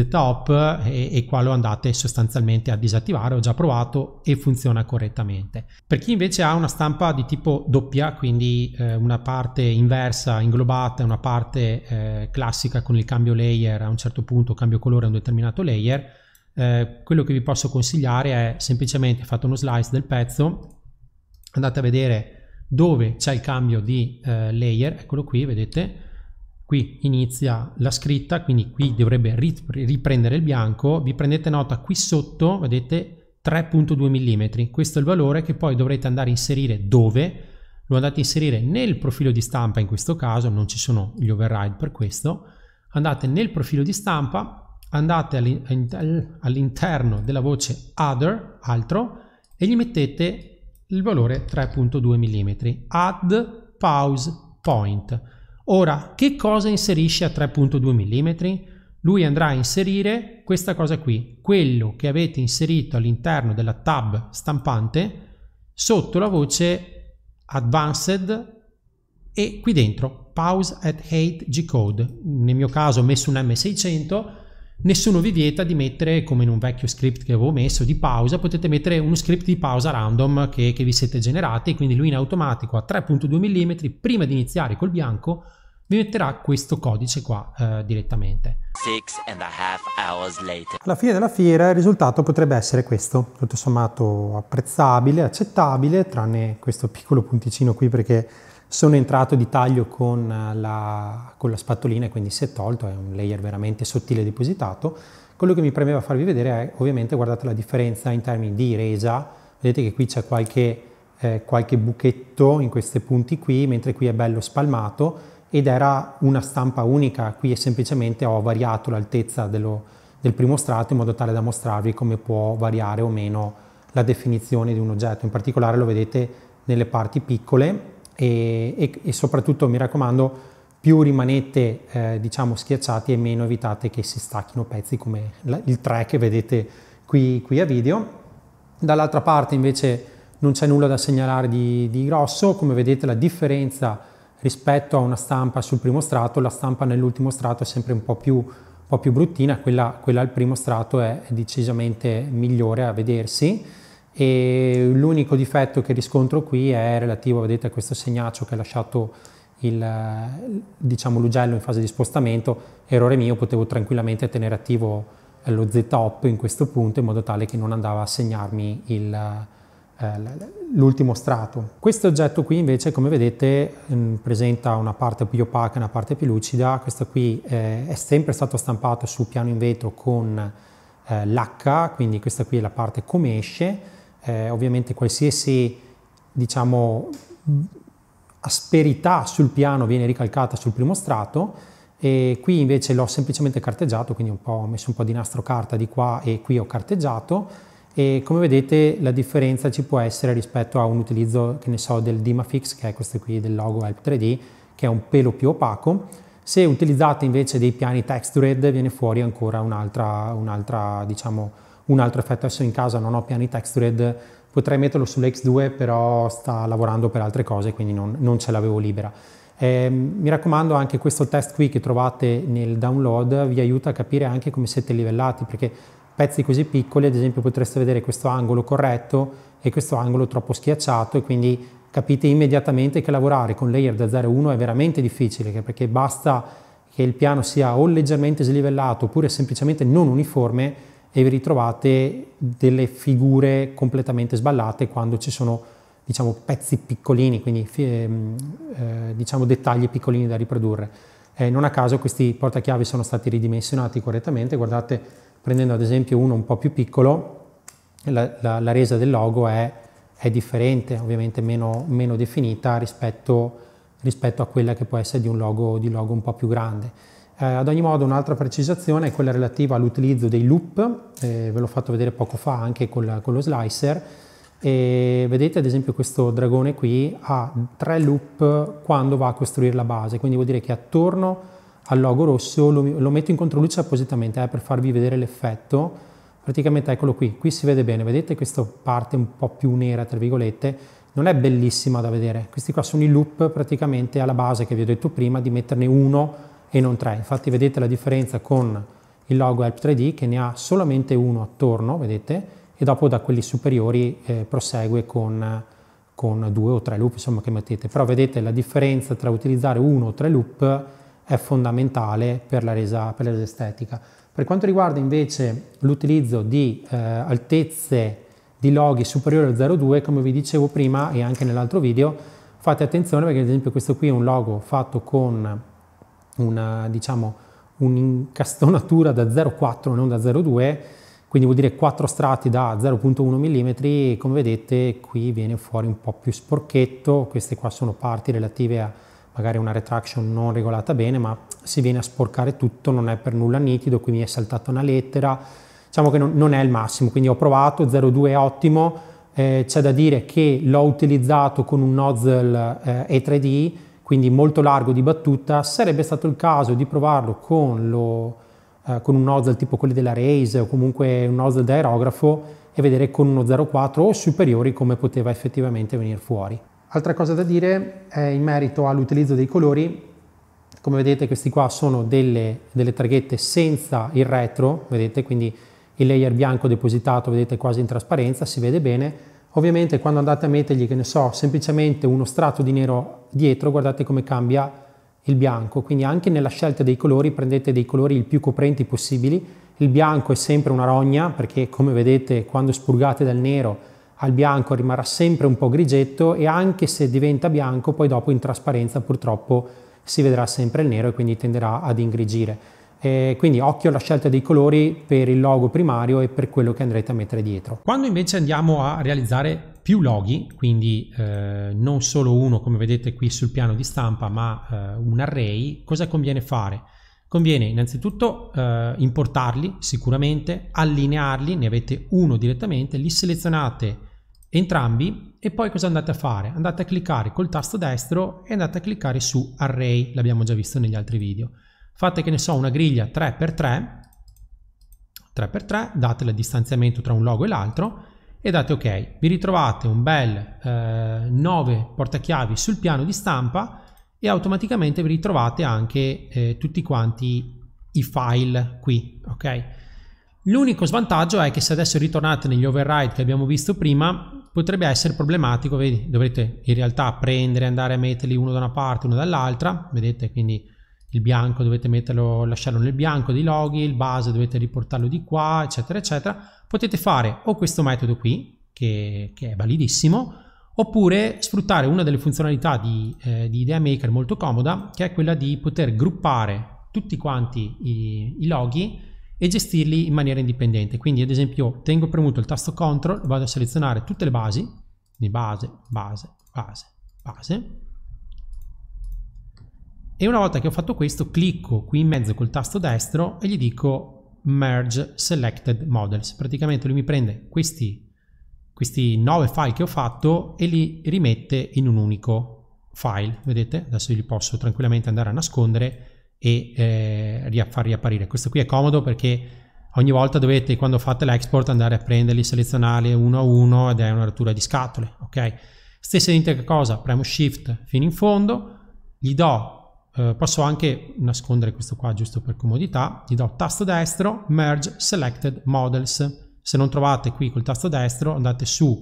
e, e qua lo andate sostanzialmente a disattivare, ho già provato e funziona correttamente. Per chi invece ha una stampa di tipo doppia, quindi eh, una parte inversa inglobata una parte eh, classica con il cambio layer a un certo punto, cambio colore a un determinato layer, eh, quello che vi posso consigliare è semplicemente fate uno slice del pezzo, andate a vedere dove c'è il cambio di eh, layer, eccolo qui, vedete, qui inizia la scritta, quindi qui dovrebbe riprendere il bianco, vi prendete nota qui sotto, vedete 3.2 mm, questo è il valore che poi dovrete andare a inserire dove? Lo andate a inserire nel profilo di stampa in questo caso, non ci sono gli override per questo, andate nel profilo di stampa, andate all'interno della voce other, altro, e gli mettete il valore 3.2 mm, add pause point Ora, che cosa inserisce a 3.2 mm? Lui andrà a inserire questa cosa qui, quello che avete inserito all'interno della tab stampante sotto la voce Advanced e qui dentro Pause at 8 G-Code. Nel mio caso ho messo un M600 nessuno vi vieta di mettere, come in un vecchio script che avevo messo, di pausa, potete mettere uno script di pausa random che, che vi siete generati, quindi lui in automatico a 3.2 mm, prima di iniziare col bianco, vi metterà questo codice qua eh, direttamente. Alla fine della fiera il risultato potrebbe essere questo, tutto sommato apprezzabile, accettabile, tranne questo piccolo punticino qui perché sono entrato di taglio con eh, la, con la spatolina e quindi si è tolto, è un layer veramente sottile depositato. Quello che mi premeva farvi vedere è ovviamente guardate la differenza in termini di resa, vedete che qui c'è qualche, eh, qualche buchetto in questi punti qui, mentre qui è bello spalmato ed era una stampa unica, qui è semplicemente ho variato l'altezza del primo strato in modo tale da mostrarvi come può variare o meno la definizione di un oggetto, in particolare lo vedete nelle parti piccole e, e, e soprattutto mi raccomando più rimanete eh, diciamo schiacciati e meno evitate che si stacchino pezzi come la, il 3 che vedete qui, qui a video. Dall'altra parte invece non c'è nulla da segnalare di, di, grosso, come vedete la differenza rispetto a una stampa sul primo strato, la stampa nell'ultimo strato è sempre un po' più, un po più bruttina, quella, quella al primo strato è decisamente migliore a vedersi e l'unico difetto che riscontro qui è relativo, vedete, a questo segnaccio che ha lasciato il, diciamo, l'ugello in fase di spostamento, errore mio, potevo tranquillamente tenere attivo lo z-top in questo punto in modo tale che non andava a segnarmi il, eh, l'ultimo strato. Questo oggetto qui invece come vedete mm, presenta una parte più opaca e una parte più lucida, questo qui eh, è sempre stato stampato su piano in vetro con eh, l'H, quindi questa qui è la parte come esce, eh, ovviamente qualsiasi diciamo, asperità sul piano viene ricalcata sul primo strato e qui invece l'ho semplicemente carteggiato, quindi un ho messo un po' di nastro carta di qua e qui ho carteggiato e come vedete la differenza ci può essere rispetto a un utilizzo, che ne so, del Dimafix, che è questo qui del logo Help 3D, che è un pelo più opaco. Se utilizzate invece dei piani textured viene fuori ancora un'altra, un diciamo, un altro effetto adesso in casa non ho piani textured potrei metterlo sull'X2 però sta lavorando per altre cose quindi non, non ce l'avevo libera eh, mi raccomando anche questo test qui che trovate nel download vi aiuta a capire anche come siete livellati perché pezzi così piccoli ad esempio potreste vedere questo angolo corretto e questo angolo troppo schiacciato e quindi capite immediatamente che lavorare con layer da 0,1 è veramente difficile perché basta che il piano sia o leggermente slivellato oppure semplicemente non uniforme e vi ritrovate delle figure completamente sballate quando ci sono diciamo, pezzi piccolini, quindi ehm, eh, diciamo, dettagli piccolini da riprodurre. Eh, non a caso questi portachiavi sono stati ridimensionati correttamente, guardate prendendo ad esempio uno un po' più piccolo, la, la, la resa del logo è, è differente, ovviamente meno, meno definita rispetto, rispetto, a quella che può essere di un logo, di logo un po' più grande. Eh, ad ogni modo un'altra precisazione è quella relativa all'utilizzo dei loop, eh, ve l'ho fatto vedere poco fa anche con, la, con lo slicer, e vedete ad esempio questo dragone qui ha tre loop quando va a costruire la base, quindi vuol dire che attorno al logo rosso lo, lo metto in controluce appositamente eh, per farvi vedere l'effetto, praticamente eccolo qui, qui si vede bene, vedete questa parte un po' più nera tra virgolette, non è bellissima da vedere, questi qua sono i loop praticamente alla base che vi ho detto prima di metterne uno e non tre. Infatti vedete la differenza con il logo Help 3D che ne ha solamente uno attorno, vedete, e dopo da quelli superiori eh, prosegue con, con, due o tre loop insomma, che mettete. Però vedete la differenza tra utilizzare uno o tre loop è fondamentale per la resa, per la resa estetica. Per quanto riguarda invece l'utilizzo di eh, altezze di loghi superiori al 0,2, come vi dicevo prima e anche nell'altro video, fate attenzione perché ad esempio questo qui è un logo fatto con una, diciamo, un'incastonatura da 0,4 non da 0,2 quindi vuol dire 4 strati da 0.1 mm, come vedete qui viene fuori un po' più sporchetto, queste qua sono parti relative a magari una retraction non regolata bene, ma si viene a sporcare tutto, non è per nulla nitido, qui mi è saltata una lettera, diciamo che non, non è il massimo, quindi ho provato, 0.2 è ottimo, eh, c'è da dire che l'ho utilizzato con un nozzle eh, E3D, quindi molto largo di battuta, sarebbe stato il caso di provarlo con, lo, eh, con un nozzle tipo quelli della Raze o comunque un nozzle da aerografo e vedere con uno 0,4 o superiori come poteva effettivamente venire fuori. Altra cosa da dire è in merito all'utilizzo dei colori, come vedete questi qua sono delle, delle targhette senza il retro, vedete quindi il layer bianco depositato, vedete quasi in trasparenza, si vede bene, Ovviamente quando andate a mettergli, che ne so, semplicemente uno strato di nero dietro, guardate come cambia il bianco, quindi anche nella scelta dei colori prendete dei colori il più coprenti possibili. Il bianco è sempre una rogna perché come vedete quando spurgate dal nero al bianco rimarrà sempre un po' grigetto e anche se diventa bianco poi dopo in trasparenza purtroppo si vedrà sempre il nero e quindi tenderà ad ingrigire. Eh, quindi occhio alla scelta dei colori per il logo primario e per quello che andrete a mettere dietro. Quando invece andiamo a realizzare più loghi, quindi eh, non solo uno come vedete qui sul piano di stampa, ma eh, un array, cosa conviene fare? Conviene innanzitutto eh, importarli sicuramente, allinearli, ne avete uno direttamente, li selezionate entrambi e poi cosa andate a fare? Andate a cliccare col tasto destro e andate a cliccare su array, l'abbiamo già visto negli altri video. Fate che ne so una griglia 3x3, 3x3, date il distanziamento tra un logo e l'altro e date ok. Vi ritrovate un bel eh, 9 portachiavi sul piano di stampa e automaticamente vi ritrovate anche eh, tutti quanti i file qui, ok? L'unico svantaggio è che se adesso ritornate negli override che abbiamo visto prima, potrebbe essere problematico, vedi? Dovrete in realtà prendere, andare a metterli uno da una parte, uno dall'altra, vedete? Quindi il bianco dovete metterlo, lasciarlo nel bianco dei loghi, il base dovete riportarlo di qua, eccetera, eccetera. Potete fare o questo metodo qui, che, che è validissimo, oppure sfruttare una delle funzionalità di, eh, di IdeaMaker molto comoda, che è quella di poter gruppare tutti quanti i, i loghi e gestirli in maniera indipendente. Quindi ad esempio tengo premuto il tasto CTRL, vado a selezionare tutte le basi, quindi base, base, base, base, e una volta che ho fatto questo, clicco qui in mezzo col tasto destro e gli dico Merge Selected Models. Praticamente lui mi prende questi, questi 9 file che ho fatto e li rimette in un unico file. Vedete? Adesso li posso tranquillamente andare a nascondere e eh, far riapparire. Questo qui è comodo perché ogni volta dovete, quando fate l'export, andare a prenderli, selezionarli uno a uno ed è una rottura di scatole, ok? Stessa identica cosa, premo Shift fino in fondo, gli do eh, posso anche nascondere questo qua giusto per comodità, gli do tasto destro, merge selected models. Se non trovate qui col tasto destro andate su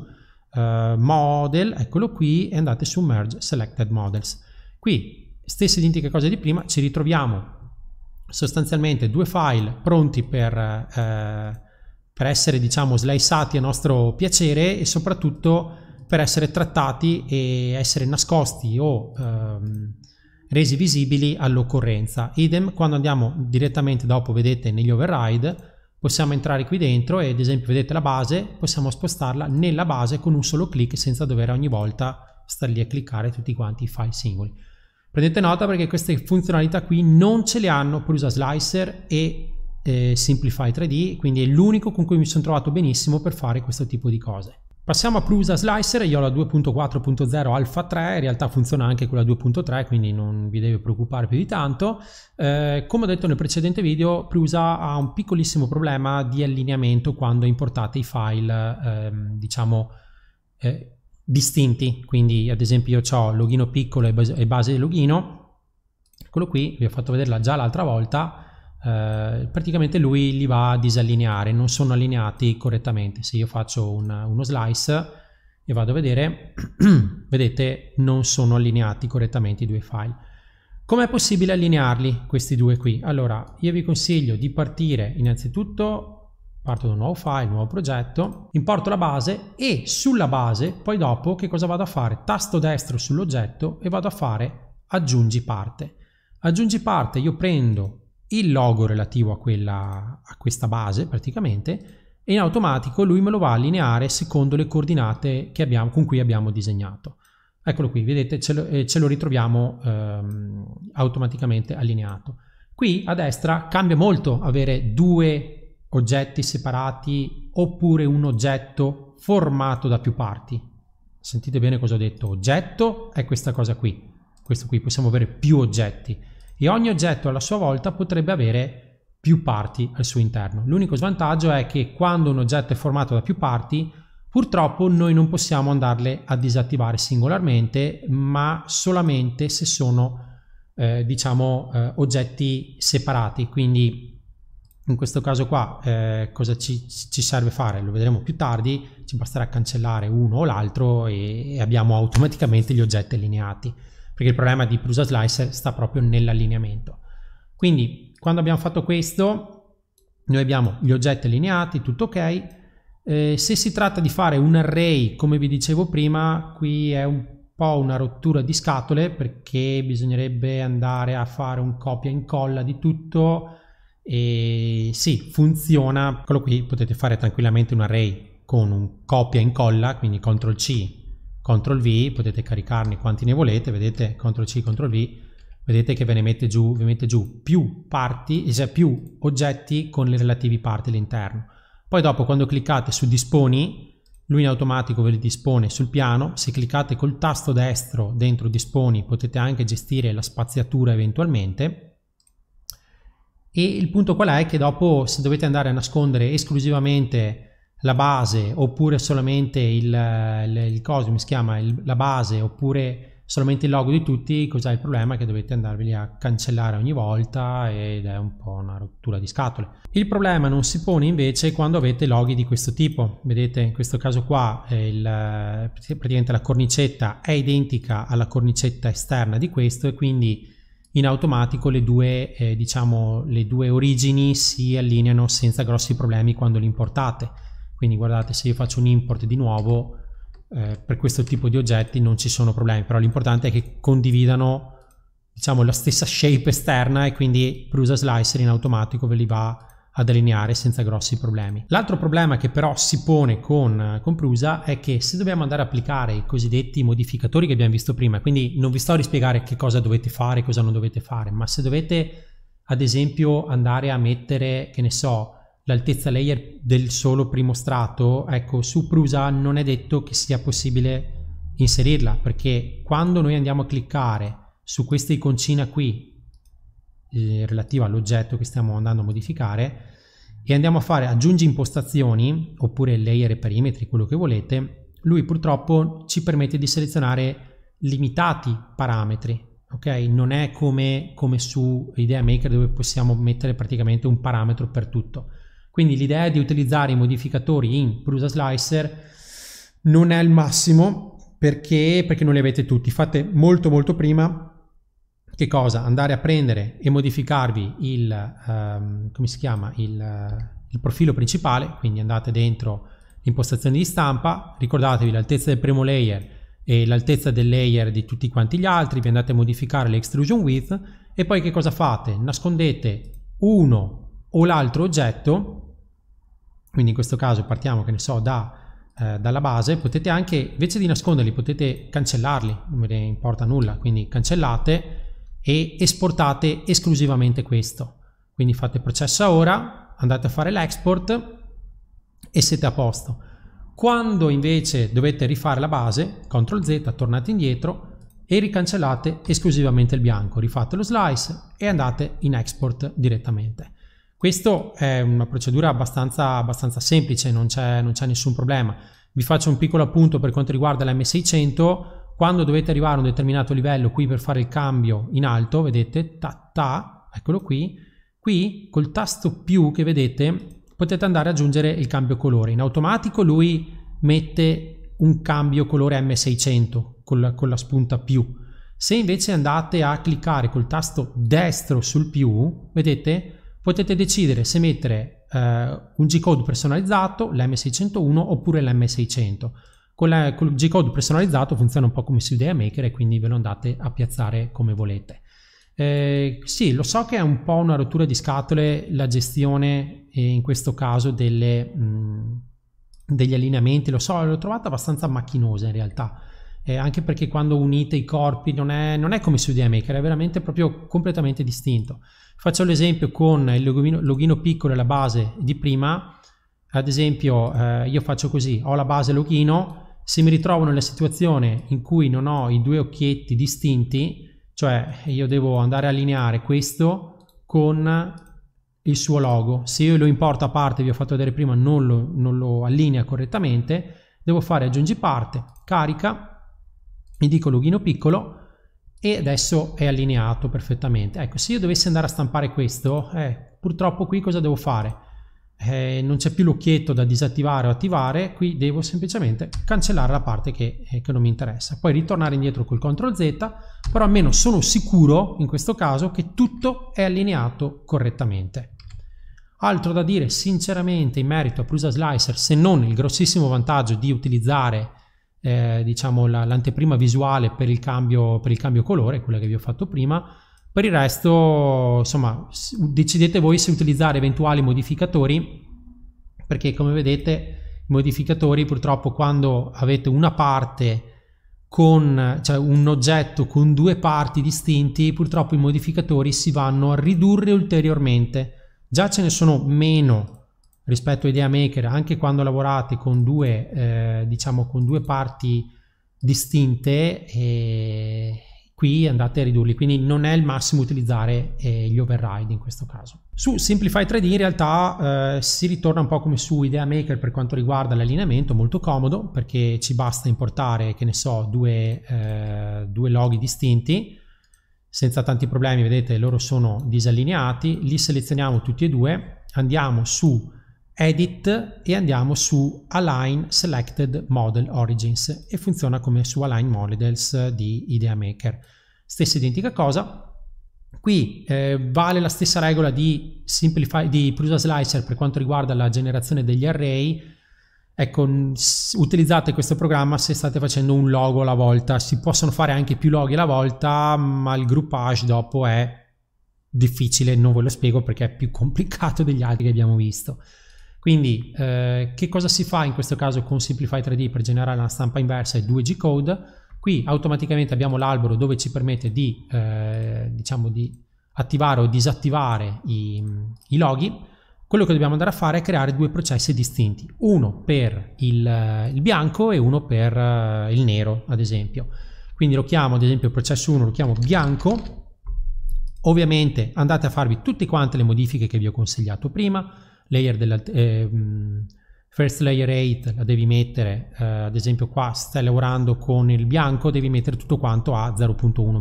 eh, model, eccolo qui, e andate su merge selected models. Qui stessa identica cosa di prima, ci ritroviamo sostanzialmente due file pronti per, eh, per essere diciamo sliceati a nostro piacere e soprattutto per essere trattati e essere nascosti o ehm, resi visibili all'occorrenza. Idem quando andiamo direttamente dopo, vedete, negli override, possiamo entrare qui dentro e ad esempio vedete la base, possiamo spostarla nella base con un solo clic senza dover ogni volta star lì a cliccare tutti quanti i file singoli. Prendete nota perché queste funzionalità qui non ce le hanno Prusa Slicer e eh, Simplify 3D, quindi è l'unico con cui mi sono trovato benissimo per fare questo tipo di cose. Passiamo a Prusa Slicer, io ho la 2.4.0 Alpha 3, in realtà funziona anche con la 2.3 quindi non vi deve preoccupare più di tanto. Eh, come ho detto nel precedente video Prusa ha un piccolissimo problema di allineamento quando importate i file ehm, diciamo eh, distinti, quindi ad esempio io ho logino piccolo e base, di base logino, quello qui vi ho fatto vederla già l'altra volta, eh, praticamente lui li va a disallineare, non sono allineati correttamente. Se io faccio una, uno slice e vado a vedere, vedete non sono allineati correttamente i due file. Com'è possibile allinearli questi due qui? Allora, io vi consiglio di partire innanzitutto parto da un nuovo file, nuovo progetto, importo la base e sulla base poi dopo che cosa vado a fare? Tasto destro sull'oggetto e vado a fare aggiungi parte. Aggiungi parte, io prendo il logo relativo a, quella, a questa base praticamente e in automatico lui me lo va a allineare secondo le coordinate abbiamo, con cui abbiamo disegnato. Eccolo qui, vedete ce lo, eh, ce lo ritroviamo ehm, automaticamente allineato. Qui a destra cambia molto avere due oggetti separati oppure un oggetto formato da più parti. Sentite bene cosa ho detto, oggetto è questa cosa qui, questo qui, possiamo avere più oggetti e ogni oggetto alla sua volta potrebbe avere più parti al suo interno. L'unico svantaggio è che quando un oggetto è formato da più parti, purtroppo noi non possiamo andarle a disattivare singolarmente, ma solamente se sono eh, diciamo eh, oggetti separati, quindi in questo caso qua eh, cosa ci, ci, serve fare? Lo vedremo più tardi, ci basterà cancellare uno o l'altro e, e abbiamo automaticamente gli oggetti allineati perché il problema di Prusa Slicer sta proprio nell'allineamento. Quindi quando abbiamo fatto questo, noi abbiamo gli oggetti allineati, tutto ok. Eh, se si tratta di fare un array, come vi dicevo prima, qui è un po' una rottura di scatole perché bisognerebbe andare a fare un copia e incolla di tutto e sì, funziona. Eccolo qui, potete fare tranquillamente un array con un copia e incolla, quindi CTRL C, CTRL V, potete caricarne quanti ne volete, vedete CTRL C, CTRL V, vedete che ve ne mette giù, vi mette giù più parti, eh, cioè più oggetti con le relativi parti all'interno. Poi dopo quando cliccate su disponi, lui in automatico ve li dispone sul piano, se cliccate col tasto destro dentro disponi potete anche gestire la spaziatura eventualmente. E il punto qual è? Che dopo se dovete andare a nascondere esclusivamente la base oppure solamente il, il, il coso, mi si chiama il, la base oppure solamente il logo di tutti, cos'è il problema? Che dovete andarveli a cancellare ogni volta ed è un po' una rottura di scatole. Il problema non si pone invece quando avete loghi di questo tipo. Vedete in questo caso qua eh, il, praticamente la cornicetta è identica alla cornicetta esterna di questo e quindi in automatico le due, eh, diciamo, le due origini si allineano senza grossi problemi quando li importate quindi guardate, se io faccio un import di nuovo, eh, per questo tipo di oggetti non ci sono problemi, però l'importante è che condividano diciamo la stessa shape esterna e quindi Prusa Slicer in automatico ve li va a delineare senza grossi problemi. L'altro problema che però si pone con, con Prusa è che se dobbiamo andare a applicare i cosiddetti modificatori che abbiamo visto prima, quindi non vi sto a rispiegare che cosa dovete fare e cosa non dovete fare, ma se dovete ad esempio andare a mettere, che ne so, l'altezza layer del solo primo strato, ecco, su Prusa non è detto che sia possibile inserirla, perché quando noi andiamo a cliccare su questa iconcina qui, eh, relativa all'oggetto che stiamo andando a modificare, e andiamo a fare aggiungi impostazioni, oppure layer e perimetri, quello che volete, lui purtroppo ci permette di selezionare limitati parametri, ok? Non è come, come su Idea Maker dove possiamo mettere praticamente un parametro per tutto. Quindi l'idea di utilizzare i modificatori in Prusa Slicer non è il massimo perché, perché non li avete tutti. Fate molto molto prima che cosa? Andare a prendere e modificarvi il, um, come si chiama? Il, il profilo principale, quindi andate dentro impostazioni di stampa, ricordatevi l'altezza del primo layer e l'altezza del layer di tutti quanti gli altri, vi andate a modificare l'extrusion width e poi che cosa fate? Nascondete uno o l'altro oggetto quindi in questo caso partiamo, che ne so, da, eh, dalla base, potete anche, invece di nasconderli, potete cancellarli, non me ne importa nulla, quindi cancellate e esportate esclusivamente questo. Quindi fate processo ora, andate a fare l'export e siete a posto. Quando invece dovete rifare la base, CTRL Z, tornate indietro e ricancellate esclusivamente il bianco, rifate lo slice e andate in export direttamente. Questo è una procedura abbastanza, abbastanza semplice, non c'è, non c'è nessun problema. Vi faccio un piccolo appunto per quanto riguarda l'M600. Quando dovete arrivare a un determinato livello qui per fare il cambio in alto, vedete, ta, ta, eccolo qui, qui col tasto più che vedete potete andare ad aggiungere il cambio colore. In automatico lui mette un cambio colore M600 con la, con la, spunta più. Se invece andate a cliccare col tasto destro sul più, vedete, potete decidere se mettere eh, un G-code personalizzato, l'M601 oppure l'M600. Con, la, con il G-code personalizzato funziona un po' come su Maker e quindi ve lo andate a piazzare come volete. Eh, sì, lo so che è un po' una rottura di scatole la gestione eh, in questo caso delle, mh, degli allineamenti, lo so, l'ho trovata abbastanza macchinosa in realtà. Eh, anche perché quando unite i corpi non è, non è come su Maker, è veramente proprio completamente distinto. Faccio l'esempio con il loghino, loghino piccolo e la base di prima, ad esempio eh, io faccio così, ho la base loghino, se mi ritrovo nella situazione in cui non ho i due occhietti distinti, cioè io devo andare a allineare questo con il suo logo, se io lo importo a parte, vi ho fatto vedere prima, non lo, non lo allinea correttamente, devo fare aggiungi parte, carica, mi dico loghino piccolo, e adesso è allineato perfettamente. Ecco, se io dovessi andare a stampare questo, eh, purtroppo qui cosa devo fare? Eh, non c'è più l'occhietto da disattivare o attivare, qui devo semplicemente cancellare la parte che, eh, che non mi interessa. Poi ritornare indietro col CTRL Z, però almeno sono sicuro in questo caso che tutto è allineato correttamente. Altro da dire sinceramente in merito a Prusa Slicer, se non il grossissimo vantaggio di utilizzare eh, diciamo la, l'anteprima visuale per il, cambio, per il cambio colore, quella che vi ho fatto prima. Per il resto, insomma, decidete voi se utilizzare eventuali modificatori, perché come vedete i modificatori purtroppo quando avete una parte con cioè un oggetto con due parti distinti, purtroppo i modificatori si vanno a ridurre ulteriormente. Già ce ne sono meno rispetto a idea maker anche quando lavorate con due eh, diciamo con due parti distinte eh, qui andate a ridurli quindi non è il massimo utilizzare eh, gli override in questo caso su Simplify 3D in realtà eh, si ritorna un po' come su idea maker per quanto riguarda l'allineamento molto comodo perché ci basta importare che ne so due, eh, due loghi distinti senza tanti problemi vedete loro sono disallineati li selezioniamo tutti e due andiamo su Edit e andiamo su Align Selected Model Origins e funziona come su Align Models di IdeaMaker. Stessa identica cosa, Qui eh, vale la stessa regola di, Simplify, di Prusa Slicer per quanto riguarda la generazione degli array. Ecco, utilizzate questo programma se state facendo un logo alla volta. Si possono fare anche più loghi alla volta, ma il groupage dopo è difficile, non ve lo spiego perché è più complicato degli altri che abbiamo visto. Quindi eh, che cosa si fa in questo caso con Simplify 3D per generare una stampa inversa e 2G code? Qui automaticamente abbiamo l'albero dove ci permette di, eh, diciamo di attivare o disattivare i, i, loghi. Quello che dobbiamo andare a fare è creare due processi distinti, uno per il, il bianco e uno per eh, il nero, ad esempio. Quindi lo chiamo, ad esempio, il processo 1 lo chiamo bianco. Ovviamente andate a farvi tutte quante le modifiche che vi ho consigliato prima, layer della, eh, mm, first layer 8 la devi mettere, eh, ad esempio qua stai lavorando con il bianco, devi mettere tutto quanto a 0.1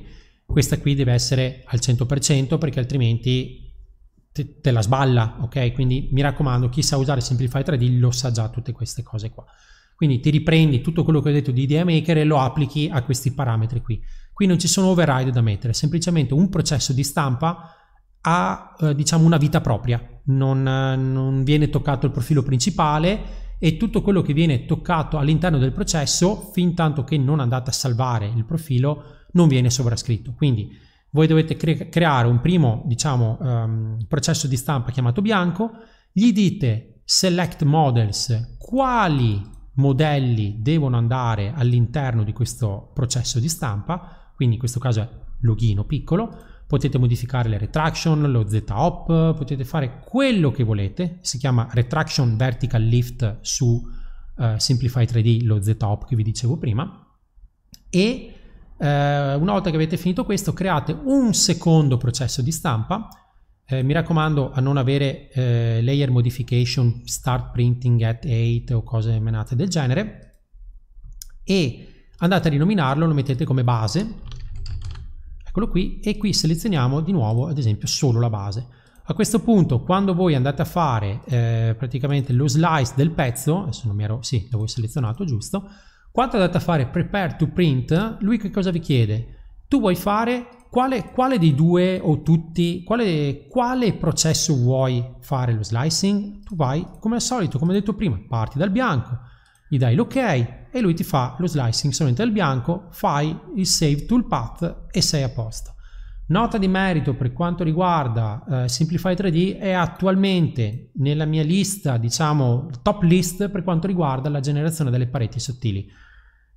mm. Questa qui deve essere al 100% perché altrimenti te, te, la sballa, ok? Quindi mi raccomando, chi sa usare Simplify 3D lo sa già tutte queste cose qua. Quindi ti riprendi tutto quello che ho detto di Idea Maker e lo applichi a questi parametri qui. Qui non ci sono override da mettere, semplicemente un processo di stampa ha eh, diciamo una vita propria, non, non viene toccato il profilo principale e tutto quello che viene toccato all'interno del processo, fin tanto che non andate a salvare il profilo, non viene sovrascritto. Quindi voi dovete cre creare un primo diciamo, um, processo di stampa chiamato bianco, gli dite select models quali modelli devono andare all'interno di questo processo di stampa, quindi in questo caso è login piccolo, potete modificare le retraction, lo z-hop, potete fare quello che volete, si chiama retraction vertical lift su uh, Simplify 3D, lo z-hop che vi dicevo prima, e uh, una volta che avete finito questo create un secondo processo di stampa, eh, mi raccomando a non avere eh, layer modification, start printing at 8 o cose menate del genere, e andate a rinominarlo, lo mettete come base, Eccolo qui e qui selezioniamo di nuovo ad esempio solo la base. A questo punto quando voi andate a fare eh, praticamente lo slice del pezzo, adesso non mi ero, sì, l'avevo selezionato giusto, quando andate a fare prepare to print, lui che cosa vi chiede? Tu vuoi fare quale, quale dei due o tutti, quale, quale processo vuoi fare lo slicing? Tu vai come al solito, come detto prima, parti dal bianco, gli dai l'ok, e lui ti fa lo slicing solamente al bianco, fai il save toolpath e sei a posto. Nota di merito per quanto riguarda eh, Simplify 3D è attualmente nella mia lista, diciamo, top list per quanto riguarda la generazione delle pareti sottili.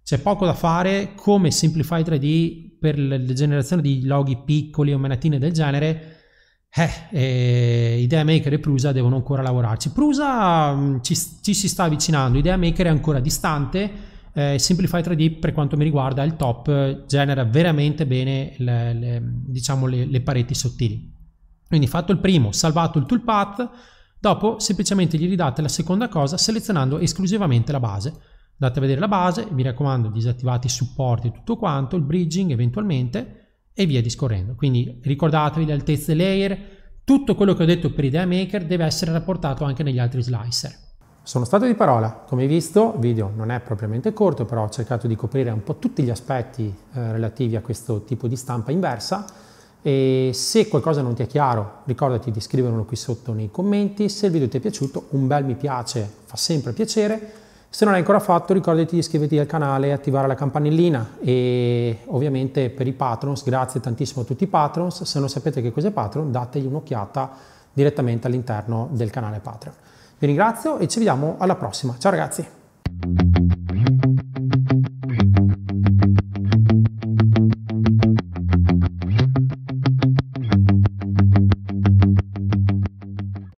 C'è poco da fare, come Simplify 3D per la generazione di loghi piccoli o menatine del genere, eh, eh Idea Maker e Prusa devono ancora lavorarci. Prusa mh, mm, ci, ci, si sta avvicinando, Idea Maker è ancora distante. Eh, Simplify 3D per quanto mi riguarda il top genera veramente bene le, le, diciamo le, le pareti sottili. Quindi fatto il primo, salvato il toolpath, dopo semplicemente gli ridate la seconda cosa selezionando esclusivamente la base. Andate a vedere la base, mi raccomando disattivate i supporti e tutto quanto, il bridging eventualmente, e via discorrendo. Quindi ricordatevi le altezze layer, tutto quello che ho detto per i Maker deve essere rapportato anche negli altri slicer. Sono stato di parola, come hai visto il video non è propriamente corto, però ho cercato di coprire un po' tutti gli aspetti eh, relativi a questo tipo di stampa inversa e se qualcosa non ti è chiaro ricordati di scriverlo qui sotto nei commenti, se il video ti è piaciuto un bel mi piace fa sempre piacere se non l'hai ancora fatto ricordati di iscriverti al canale e attivare la campanellina e ovviamente per i patrons, grazie tantissimo a tutti i patrons, se non sapete che cos'è Patreon dategli un'occhiata direttamente all'interno del canale Patreon. Vi ringrazio e ci vediamo alla prossima, ciao ragazzi!